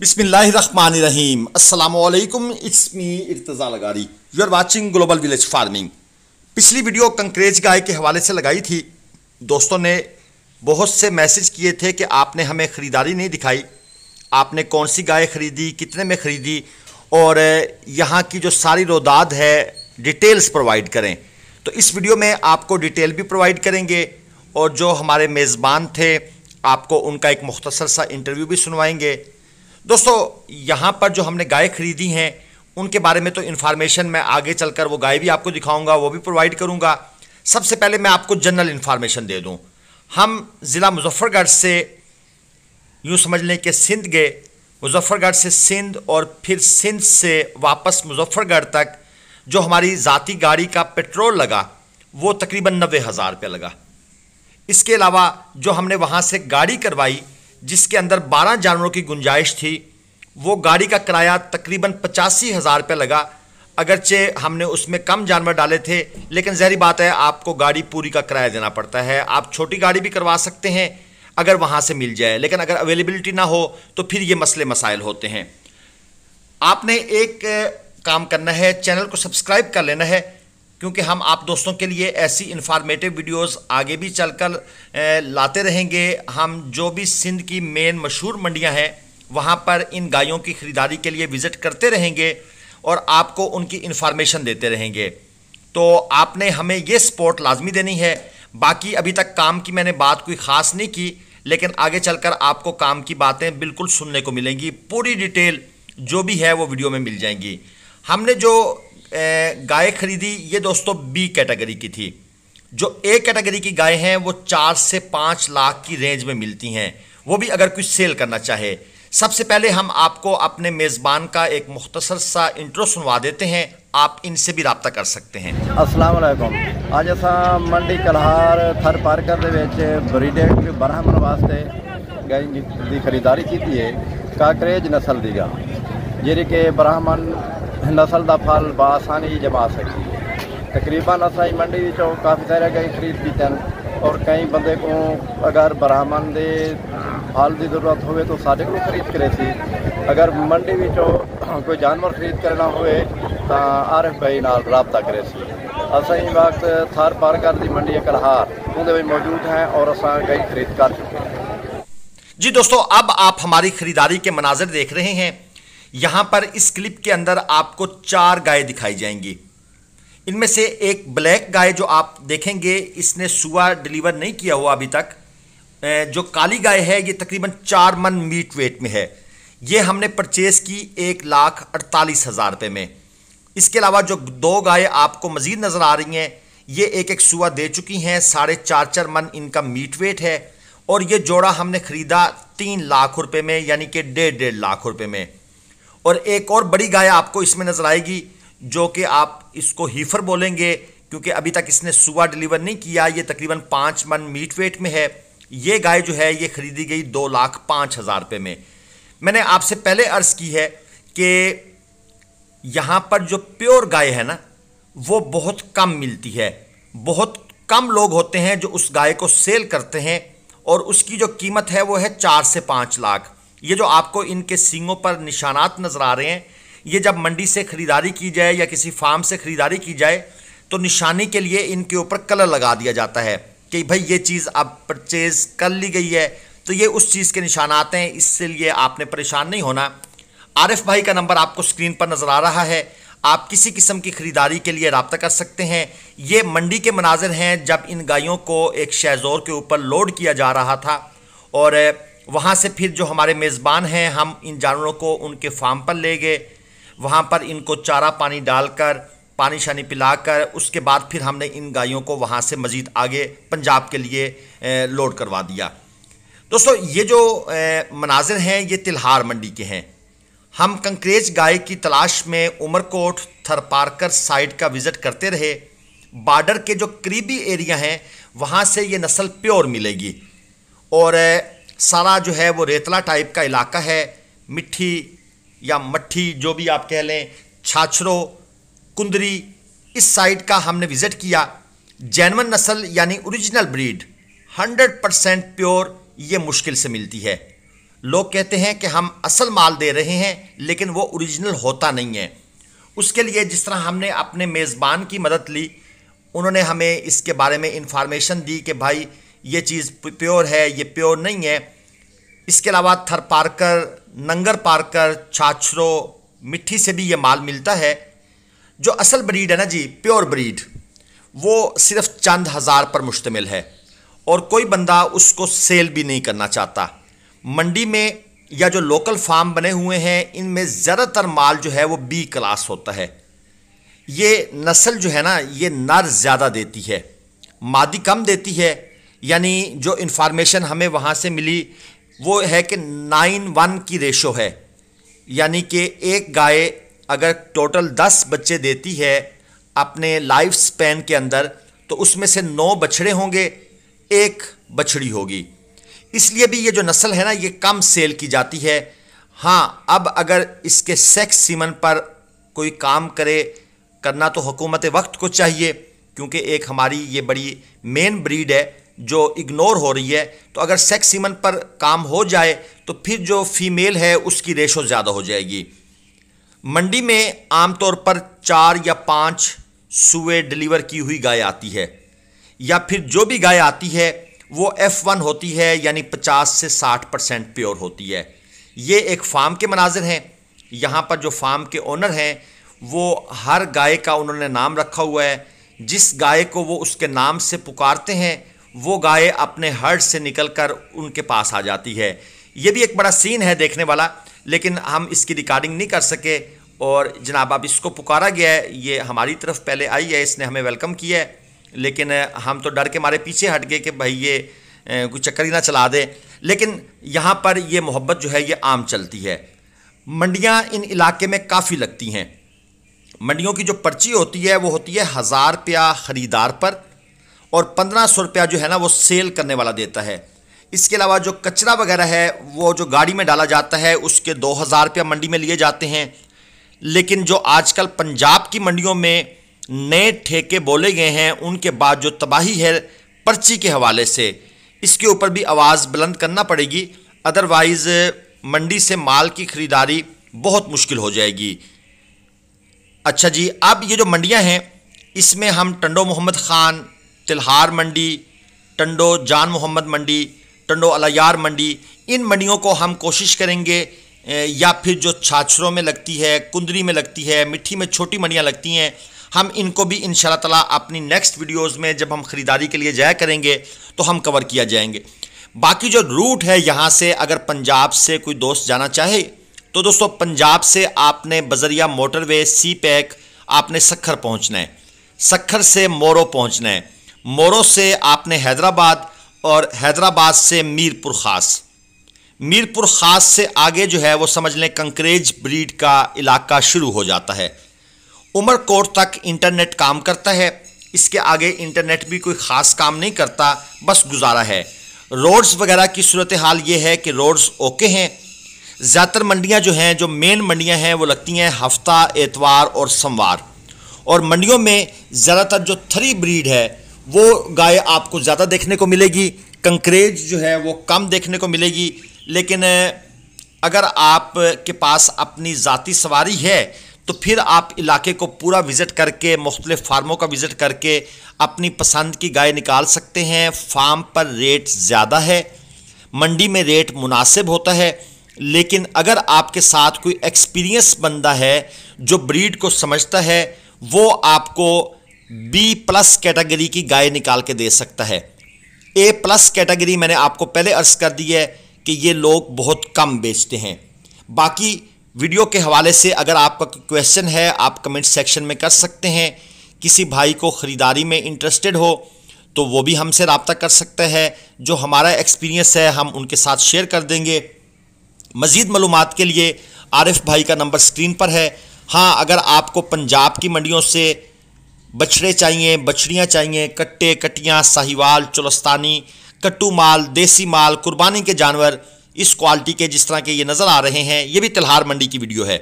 बिसमीम अल्लाम it's me Irtaza Lagari you are watching global village farming पिछली वीडियो कंक्रेज गाय के हवाले से लगाई थी दोस्तों ने बहुत से मैसेज किए थे कि आपने हमें ख़रीदारी नहीं दिखाई आपने कौन सी गाय ख़रीदी कितने में ख़रीदी और यहाँ की जो सारी रोदाद है डिटेल्स प्रोवाइड करें तो इस वीडियो में आपको डिटेल भी प्रोवाइड करेंगे और जो हमारे मेज़बान थे आपको उनका एक मुख्तसर सा इंटरव्यू भी सुनवाएंगे दोस्तों यहाँ पर जो हमने गाय खरीदी हैं उनके बारे में तो इन्फॉर्मेशन मैं आगे चलकर वो गाय भी आपको दिखाऊंगा वो भी प्रोवाइड करूंगा सबसे पहले मैं आपको जनरल इन्फॉर्मेशन दे दूं हम ज़िला मुजफ्फरगढ़ से यूँ समझ लें कि सिंध गए मुजफ्फरगढ़ से सिंध और फिर सिंध से वापस मुजफ्फरगढ़ तक जो हमारी ज़ाती गाड़ी का पेट्रोल लगा वो तकरीबन नबे हज़ार रुपये लगा इसके अलावा जो हमने वहाँ से गाड़ी करवाई जिसके अंदर 12 जानवरों की गुंजाइश थी वो गाड़ी का किराया तकरीबन पचासी हज़ार रुपये लगा अगरचे हमने उसमें कम जानवर डाले थे लेकिन जहरी बात है आपको गाड़ी पूरी का किराया देना पड़ता है आप छोटी गाड़ी भी करवा सकते हैं अगर वहाँ से मिल जाए लेकिन अगर अवेलेबिलिटी ना हो तो फिर ये मसले मसाइल होते हैं आपने एक काम करना है चैनल को सब्सक्राइब कर लेना है क्योंकि हम आप दोस्तों के लिए ऐसी इन्फॉर्मेटिव वीडियोस आगे भी चलकर लाते रहेंगे हम जो भी सिंध की मेन मशहूर मंडियां हैं वहां पर इन गायों की ख़रीदारी के लिए विज़िट करते रहेंगे और आपको उनकी इन्फॉर्मेशन देते रहेंगे तो आपने हमें ये सपोर्ट लाजमी देनी है बाकी अभी तक काम की मैंने बात कोई ख़ास नहीं की लेकिन आगे चल आपको काम की बातें बिल्कुल सुनने को मिलेंगी पूरी डिटेल जो भी है वो वीडियो में मिल जाएंगी हमने जो गाय खरीदी ये दोस्तों बी कैटेगरी की थी जो ए कैटेगरी की गाय हैं वो चार से पाँच लाख की रेंज में मिलती हैं वो भी अगर कुछ सेल करना चाहे सबसे पहले हम आपको अपने मेज़बान का एक मुख्तसर सा इंट्रो सुनवा देते हैं आप इनसे भी रबता कर सकते हैं असलम अज असा मंडी कलहार थर पार्कर ब्रिडेड ब्रीडेड वास्ते गाय की खरीदारी की काकरेज नसल दी गा जी के ब्राह्मण नसल का फल बसानी जमा सकी तकरीबन असाई मंडी चो काफ़ी सारे कई खरीद भी हैं और कई बंदे को अगर ब्राह्मण के फल की जरूरत हो तो साढ़े को खरीद करे थी अगर मंडी में कोई जानवर खरीद करना हो आर एफ भाई नाल रबता करे थी असाई वक्त थार पारकर की मंडी कलहार उनके मौजूद हैं और असा कई खरीद कर चुके हैं जी दोस्तों अब आप हमारी खरीदारी के मनाजिर देख रहे हैं यहां पर इस क्लिप के अंदर आपको चार गाय दिखाई जाएंगी इनमें से एक ब्लैक गाय जो आप देखेंगे इसने सुआ डिलीवर नहीं किया हुआ अभी तक जो काली गाय है ये तकरीबन चार मन मीट वेट में है ये हमने परचेज़ की एक लाख अड़तालीस हज़ार रुपये में इसके अलावा जो दो गाय आपको मज़ीद नज़र आ रही हैं ये एक एक सुआ दे चुकी हैं साढ़े चार चार मन इनका मीट वेट है और ये जोड़ा हमने ख़रीदा तीन लाख रुपये में यानी कि डेढ़ डेढ़ लाख रुपये में और एक और बड़ी गाय आपको इसमें नज़र आएगी जो कि आप इसको हीफर बोलेंगे क्योंकि अभी तक इसने सुबह डिलीवर नहीं किया ये तकरीबन पाँच मन मीट वेट में है ये गाय जो है ये ख़रीदी गई दो लाख पाँच हज़ार रुपये में मैंने आपसे पहले अर्ज़ की है कि यहाँ पर जो प्योर गाय है ना वो बहुत कम मिलती है बहुत कम लोग होते हैं जो उस गाय को सेल करते हैं और उसकी जो कीमत है वो है चार से पाँच लाख ये जो आपको इनके सींगों पर निशानात नज़र आ रहे हैं ये जब मंडी से ख़रीदारी की जाए या किसी फार्म से ख़रीदारी की जाए तो निशानी के लिए इनके ऊपर कलर लगा दिया जाता है कि भाई ये चीज़ अब परचेज़ कर ली गई है तो ये उस चीज़ के निशानात हैं इससे लिए आपने परेशान नहीं होना आरिफ भाई का नंबर आपको स्क्रीन पर नज़र आ रहा है आप किसी किस्म की ख़रीदारी के लिए रबता कर सकते हैं ये मंडी के मनाजिर हैं जब इन गायों को एक शेज़ोर के ऊपर लोड किया जा रहा था और वहाँ से फिर जो हमारे मेज़बान हैं हम इन जानवरों को उनके फार्म पर ले गए वहाँ पर इनको चारा पानी डालकर पानी शानी पिलाकर उसके बाद फिर हमने इन गायों को वहाँ से मज़ीद आगे पंजाब के लिए लोड करवा दिया दोस्तों ये जो मनाजिर हैं ये तिलहार मंडी के हैं हम कंकरेज गाय की तलाश में उमरकोट थरपारकर साइड का विज़िट करते रहे बार्डर के जो करीबी एरिया हैं वहाँ से ये नस्ल प्योर मिलेगी और सारा जो है वो रेतला टाइप का इलाका है मिट्टी या मट्ठी जो भी आप कह लें छाछरों कुंदरी इस साइड का हमने विज़िट किया जैनवन नस्ल यानी ओरिजिनल ब्रीड 100 परसेंट प्योर ये मुश्किल से मिलती है लोग कहते हैं कि हम असल माल दे रहे हैं लेकिन वो ओरिजिनल होता नहीं है उसके लिए जिस तरह हमने अपने मेज़बान की मदद ली उन्होंने हमें इसके बारे में इंफॉर्मेशन दी कि भाई ये चीज़ प्योर है ये प्योर नहीं है इसके अलावा थर पारकर नंगर पारकर छाछरों मिट्टी से भी ये माल मिलता है जो असल ब्रीड है ना जी प्योर ब्रीड वो सिर्फ चंद हज़ार पर मुश्तमिल है और कोई बंदा उसको सेल भी नहीं करना चाहता मंडी में या जो लोकल फार्म बने हुए हैं इनमें ज़्यादातर माल जो है वो बी क्लास होता है ये नस्ल जो है ना ये नर ज़्यादा देती है मादी कम देती है यानी जो इन्फॉर्मेशन हमें वहाँ से मिली वो है कि नाइन वन की रेशो है यानी कि एक गाय अगर टोटल दस बच्चे देती है अपने लाइफ स्पैन के अंदर तो उसमें से नौ बछड़े होंगे एक बछड़ी होगी इसलिए भी ये जो नस्ल है ना ये कम सेल की जाती है हाँ अब अगर इसके सेक्स सीमन पर कोई काम करे करना तो हुकूमत वक्त को चाहिए क्योंकि एक हमारी ये बड़ी मेन ब्रीड है जो इग्नोर हो रही है तो अगर सेक्स सीमन पर काम हो जाए तो फिर जो फीमेल है उसकी रेशो ज़्यादा हो जाएगी मंडी में आमतौर पर चार या पाँच सुए डिलीवर की हुई गाय आती है या फिर जो भी गाय आती है वो एफ़ वन होती है यानी पचास से साठ परसेंट प्योर होती है ये एक फार्म के मनाजिर हैं यहाँ पर जो फार्म के ओनर हैं वो हर गाय का उन्होंने नाम रखा हुआ है जिस गाय को वो उसके नाम से पुकारते हैं वो गाय अपने हर्ड से निकलकर उनके पास आ जाती है ये भी एक बड़ा सीन है देखने वाला लेकिन हम इसकी रिकॉर्डिंग नहीं कर सके और जनाब अब इसको पुकारा गया है ये हमारी तरफ पहले आई है इसने हमें वेलकम किया है लेकिन हम तो डर के मारे पीछे हट गए कि भाई ये कोई चक्कर ही ना चला दे लेकिन यहाँ पर ये मोहब्बत जो है ये आम चलती है मंडियाँ इन इलाके में काफ़ी लगती हैं मंडियों की जो पर्ची होती है वो होती है हज़ार रुपया ख़रीदार पर और पंद्रह सौ रुपया जो है ना वो सेल करने वाला देता है इसके अलावा जो कचरा वगैरह है वो जो गाड़ी में डाला जाता है उसके दो हज़ार रुपया मंडी में लिए जाते हैं लेकिन जो आजकल पंजाब की मंडियों में नए ठेके बोले गए हैं उनके बाद जो तबाही है पर्ची के हवाले से इसके ऊपर भी आवाज़ बुलंद करना पड़ेगी अदरवाइज़ मंडी से माल की ख़रीदारी बहुत मुश्किल हो जाएगी अच्छा जी अब ये जो मंडियाँ हैं इसमें हम टंडो मोहम्मद ख़ान तिलहार मंडी टंडो जान मोहम्मद मंडी टंडो अलयार मंडी इन मंडियों को हम कोशिश करेंगे या फिर जो छाछरों में लगती है कुंदरी में लगती है मिट्टी में छोटी मंडियाँ लगती हैं हम इनको भी इन तला अपनी नेक्स्ट वीडियोज़ में जब हम ख़रीदारी के लिए जाया करेंगे तो हम कवर किया जाएंगे बाकी जो रूट है यहाँ से अगर पंजाब से कोई दोस्त जाना चाहे तो दोस्तों पंजाब से आपने बजरिया मोटरवे सी पैक आपने सखर पहुँचना है सखर से मोरो पहुँचना है मोरो से आपने हैदराबाद और हैदराबाद से मीरपुर ख़ास मीरपुर ख़ास से आगे जो है वो समझ लें कंकरेज ब्रीड का इलाका शुरू हो जाता है उमरकोट तक इंटरनेट काम करता है इसके आगे इंटरनेट भी कोई ख़ास काम नहीं करता बस गुजारा है रोड्स वगैरह की सूरत हाल ये है कि रोड्स ओके हैं ज़्यादातर मंडियाँ जो हैं जो मेन मंडियाँ हैं वो लगती हैं हफ्ता एतवार और सोमवार और मंडियों में ज़्यादातर जो थ्री ब्रीड है वो गाय आपको ज़्यादा देखने को मिलेगी कंकरेज जो है वो कम देखने को मिलेगी लेकिन अगर आप के पास अपनी ज़ाती सवारी है तो फिर आप इलाके को पूरा विज़िट करके मुख्तलिफ़ फार्मों का विज़िट करके अपनी पसंद की गाय निकाल सकते हैं फार्म पर रेट ज़्यादा है मंडी में रेट मुनासिब होता है लेकिन अगर आपके साथ कोई एक्सपीरियंस बंदा है जो ब्रीड को समझता है वो आपको बी प्लस कैटेगरी की गाय निकाल के दे सकता है ए प्लस कैटेगरी मैंने आपको पहले अर्ज कर दी है कि ये लोग बहुत कम बेचते हैं बाकी वीडियो के हवाले से अगर आपका क्वेश्चन है आप कमेंट सेक्शन में कर सकते हैं किसी भाई को ख़रीदारी में इंटरेस्टेड हो तो वो भी हमसे रबता कर सकता है जो हमारा एक्सपीरियंस है हम उनके साथ शेयर कर देंगे मज़ीद मालूम के लिए आरिफ भाई का नंबर स्क्रीन पर है हाँ अगर आपको पंजाब की मंडियों से बछड़े चाहिए बछड़ियाँ चाहिए कट्टे कटियाँ साहिवाल चुलस्तानी कट्टू माल देसी माल कुर्बानी के जानवर इस क्वालिटी के जिस तरह के ये नज़र आ रहे हैं ये भी तिलहार मंडी की वीडियो है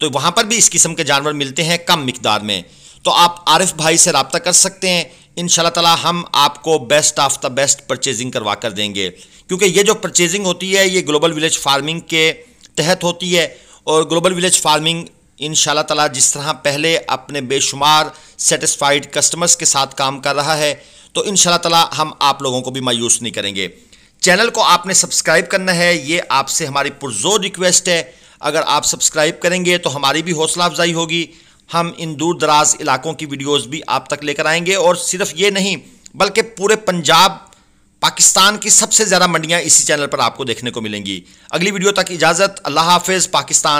तो वहाँ पर भी इस किस्म के जानवर मिलते हैं कम मकदार में तो आप आरिफ भाई से रबता कर सकते हैं इन शाह हम आपको best of the best purchasing करवा कर देंगे क्योंकि ये जो परचेजिंग होती है ये ग्लोबल विलेज फार्मिंग के तहत होती है और ग्लोबल विलेज फार्मिंग इन ताला जिस तरह पहले अपने बेशुमार सेटिस्फाइड कस्टमर्स के साथ काम कर रहा है तो इन ताला हम आप लोगों को भी मायूस नहीं करेंगे चैनल को आपने सब्सक्राइब करना है ये आपसे हमारी पुरजोर रिक्वेस्ट है अगर आप सब्सक्राइब करेंगे तो हमारी भी हौसला अफजाई होगी हम इन दूर दराज इलाकों की वीडियोस भी आप तक लेकर आएंगे और सिर्फ ये नहीं बल्कि पूरे पंजाब पाकिस्तान की सबसे ज़्यादा मंडियाँ इसी चैनल पर आपको देखने को मिलेंगी अगली वीडियो तक इजाज़त अल्लाह हाफिज़ पाकिस्तान